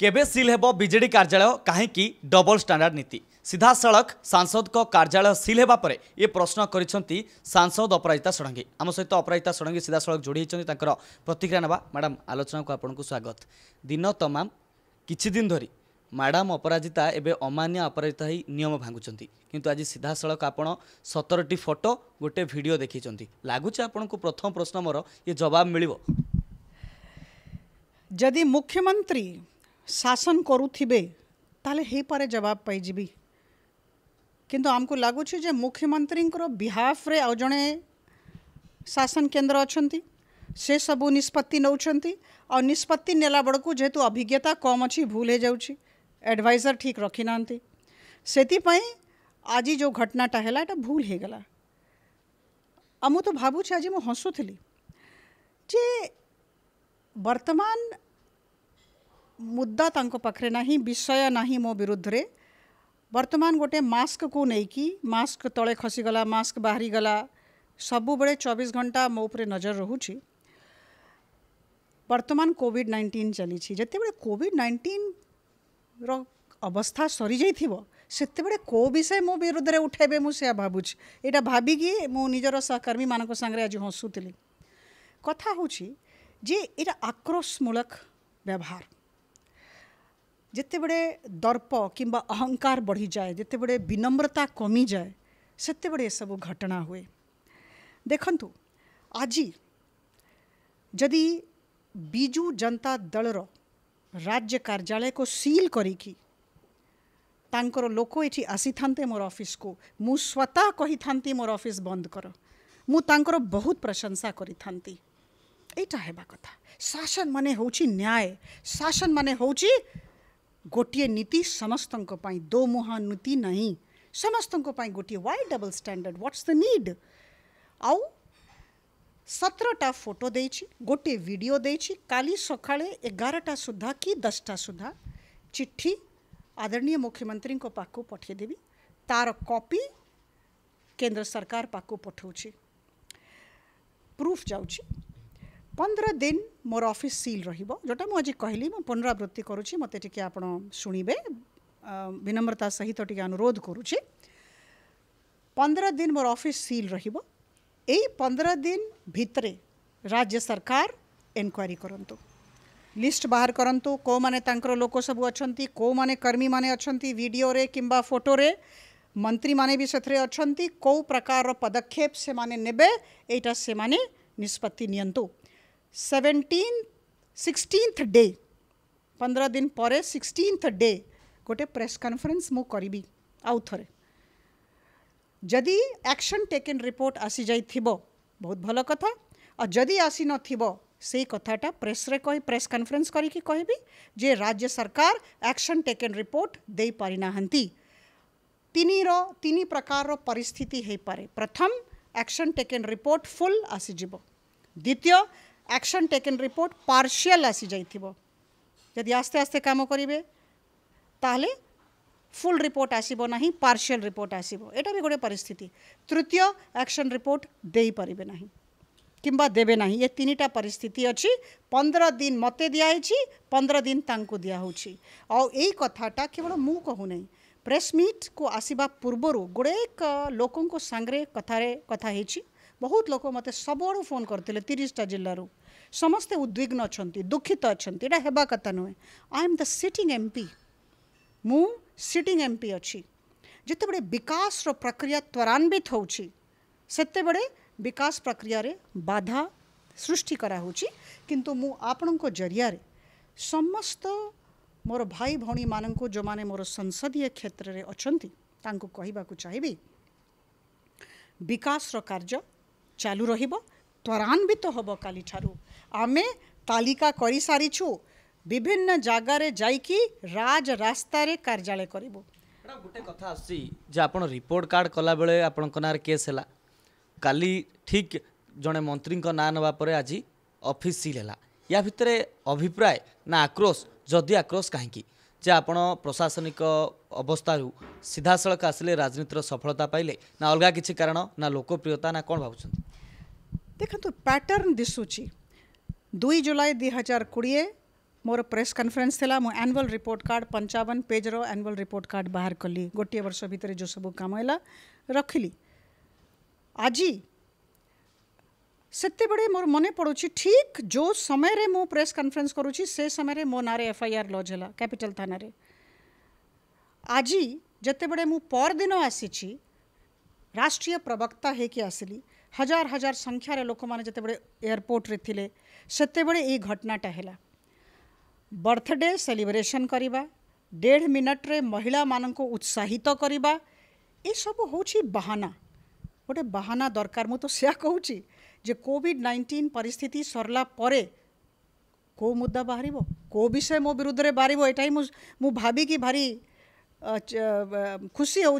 কেবে সিল ହେବ বিজেডি কার্যালয় কাহিঁকি ডবল স্টাଣ୍ଡାର୍ଡ ନୀତି ସିଧାସଳଖ ସାଂସଦଙ୍କ କାର୍ଯ୍ୟାଳୟ ସିଲ୍ ହେବା ପରେ ଏ ପ୍ରଶ୍ନ କରିଛନ୍ତି ସାଂସଦ ଅପରାଜିତା ଷଡ଼ଙ୍ଗୀ ଆମ ସହିତ ଅପରାଜିତା ଷଡ଼ଙ୍ଗୀ ସିଧାସଳଖ ଯୋଡ଼ି ହୋଇଛନ୍ତି ତାଙ୍କର ପ୍ରତିକ୍ରିୟା ନେବା ମ୍ୟାଡ଼ାମ୍ ଆଲୋଚନାକୁ ଆପଣଙ୍କୁ ସ୍ୱାଗତ ଦିନ ତମାମ କିଛି ଦିନ ଧରି ମ୍ୟାଡ଼ାମ୍ ଅପରାଜିତା ଏବେ ଅମାନ୍ୟ ଅପରାଜିତା ହୋଇ ନିୟମ ଭାଙ୍ଗୁଛନ୍ତି କିନ୍ତୁ ଆଜି ସିଧାସଳଖ ଆପଣ ସତରଟି ଫଟୋ ଗୋଟେ ଭିଡ଼ିଓ ଦେଖେଇଛନ୍ତି ଲାଗୁଛି ଆପଣଙ୍କୁ ପ୍ରଥମ ପ୍ରଶ୍ନ ମୋର ଏ ଜବାବ ମିଳିବ ଯଦି ମୁଖ୍ୟମନ୍ତ୍ରୀ शासन करुवे तेलपे जवाब पाई कि आमको लगुच मुख्यमंत्री बिहाफ्रे आज जड़े शासन केन्द्र अच्छा से सब निष्पत्ति नौ निष्पत्ति नेला बड़क जेहेतु अभिज्ञता कम अच्छी भूल हो जाए एडवाइजर ठीक रखी ना से आज जो घटनाटा है भूल हो गला आ मु तो भावुँ आज मुझे थी जे वर्तमान मुद्दा तंको पाखे ना विषय ना मो विरुद्ध बर्तमान गोटे मस्क को नहीं कि मस्क तले खसीगला मस्क बाहरी गला सबुब चौबीस घंटा मो उपरे नजर रोचे बर्तमान कोविड नाइंटीन चली जितेबाला कोविड नाइंटीन रवस्था सरी जाइ सेत को विषय मो विरुद्ध उठे मुझे भावुँ यहाँ मु मुझर सहकर्मी मान संगे आज हसुँ कथा हूँ जे ये आक्रोशमूलक व्यवहार जिते बड़े दर्प कि अहंकार बढ़ी जाए जिते बड़े विनम्रता कमी जाए से सब घटना हुए देखु आज जदि विजु जनता दल राज्य कार्यालय को सील कर लोक ये आसी था मोर अफिस् स्वतः कही था मोर अफिस् बंद कर मुंकर बहुत प्रशंसा करता है कथा शासन मान हूँ न्याय शासन मान हूँ गोटे नीति समस्त दो मुहा नीति ना समस्त गोटे why double standard what's the need आउ सतरटा फोटो दे गोटे वीडियो काली सका एगारटा सुधा कि दसटा सुधा चिट्ठी आदरणीय मुख्यमंत्री को पाक पठेदेवि तार कॉपी केंद्र सरकार पाक पठाऊ प्रूफ जा पंद्रह दिन मोर ऑफिस सील रोटा मुझे कहली मुझे पुनरावृत्ति करुच्ची मत आप शुणे विनम्रता सहित टे अनुरोध करुच्ची पंद्रह दिन मोर ऑफिस सील रही पंद्रह दिन भितरे राज्य सरकार इनक्वारी करूँ लिस्ट बाहर करूँ कौ मैने लोक सब अच्छा कौ मैने कर्मी मैंने अच्छा वीडियो रे किंबा फोटो रे मंत्री माने भी से अच्छा कौ प्रकार पदक्षेप से मैंने नेबे यहीटा से मैंने निष्पत्ति सेवेन्टीन सिक्सटीन्थ डे पंद्रह दिन पर सिक्सटीन्थ डे गोटे प्रेस कन्फरेन्स मु करी आउ थे जदि एक्शन टेकन रिपोर्ट आसी जा थिबो बहुत भल कथा और जदि आसी न थिबो से कथाटा प्रेस रे कह प्रेस कन्फरेन्स करी जे राज्य सरकार एक्शन टेकन रिपोर्ट दे पारि नाहंती प्रकार पिस्थित हो पाए प्रथम action action taken report full आसीज ଦ୍ୱିତୀୟ एक्शन टेकन रिपोर्ट पार्शियल आसी जाइथिबो जदि आस्ते आस्ते काम करिवे ताहले फुल रिपोर्ट आसीबो नाही पार्शियल रिपोर्ट आसीबो एटा भी गोटे परिस्थिति तृतीय एक्शन रिपोर्ट देई परिबे नाही किंबा देबे नाही ये तीनटा परिस्थिति अछि 15 दिन मते दिखाई हिछि 15 दिन तांकु दिया होछि आ एई कथाटा केवल मु कहू नै प्रेस मीट को आसीबा पूर्वर गोटे लोकन को सांगरे कथारे कथा हेछि বহুত লোক মতে সবৰো ফোন কৰtile 30 টা জিলাৰ সমस्ते উদ্দ্বিগ্ন আছেনতি দুখিত আছেনতি এহেবা কথা নহয় I am the sitting MP মু সিটিং এমপি আছি যিতে বঢ়ে বিকাশ ৰ প্ৰক্ৰিয়া ত্বৰান্বিত হৈউচি সেতে বঢ়ে বিকাশ প্ৰক্ৰিয়ারে বাধা সৃষ্টি কৰা হৈউচি কিন্তু মু আপোনাকো জৰিয়ৰে সমস্ত মোৰ ভাই ভনী মানଙ୍କক যো মানে মোৰ সংসদীয় ক্ষেত্ৰৰে আছেনতি তাকো কহিবা কো চহাইবি বিকাশৰ কাৰ্য ଚାଲୁ ରହିବ ତ୍ୱରାନ୍ୱିତ ହେବ କାଲିଠାରୁ ଆମେ ତାଲିକା କରିସାରିଛୁ ବିଭିନ୍ନ ଜାଗାରେ ଯାଇକି ରାଜ ରାସ୍ତାରେ କାର୍ଯ୍ୟାଳୟ କରିବୁ ଗୋଟେ କଥା ଆସୁଛି ଯେ ଆପଣ ରିପୋର୍ଟ କାର୍ଡ଼ କଲାବେଳେ ଆପଣଙ୍କ ନାଁରେ କେସ୍ ହେଲା କାଲି ଠିକ୍ ଜଣେ ମନ୍ତ୍ରୀଙ୍କ ନାଁ ନେବା ପରେ ଆଜି ଅଫିସ୍ ସିଲ୍ ହେଲା ୟା ଭିତରେ ଅଭିପ୍ରାୟ ନା ଆକ୍ରୋଶ ଯଦି ଆକ୍ରୋଶ କାହିଁକି जे आप प्रशासनिक अवस्था सीधा सिधासलख आसे राजनीतिर सफलता पाइले ना अलगा कि कारण ना लोकप्रियता ना नखा पैटर्न दिशुचि दुई जुलै दुई हजार कि म press conference the annual report card पञ्चावन पेज र आनुआल रिपोर्ट कार्ड बाहर कि गोटे वर्ष जो सब काम होला रि आज से बड़े मोर मन पड़ू ठीक जो समय रे मो प्रेस कन्फरेन्स करूँ से समय रे मो ना एफ आई लज है कैपिटल थाना आज जिते बड़े मुदिन आसी राष्ट्रीय प्रवक्ता हो हजार हजार संख्यार लोक मैंने जिते बड़े एयरपोर्टे थे से घटनाटा है बर्थडे सेलिब्रेसन करवा डेढ़ मिनट्रे महिला मान उत्साहित करवा यह सब हूँ बाहाना गोटे बाहाना दरकार मुझे से सैया कह कोविड नाइंटीन पार्थित सरला को मुद्दा बाहर को विषय मो विरुद्ध बाहर यटा ही मुझ भाविकी भारी खुशी हो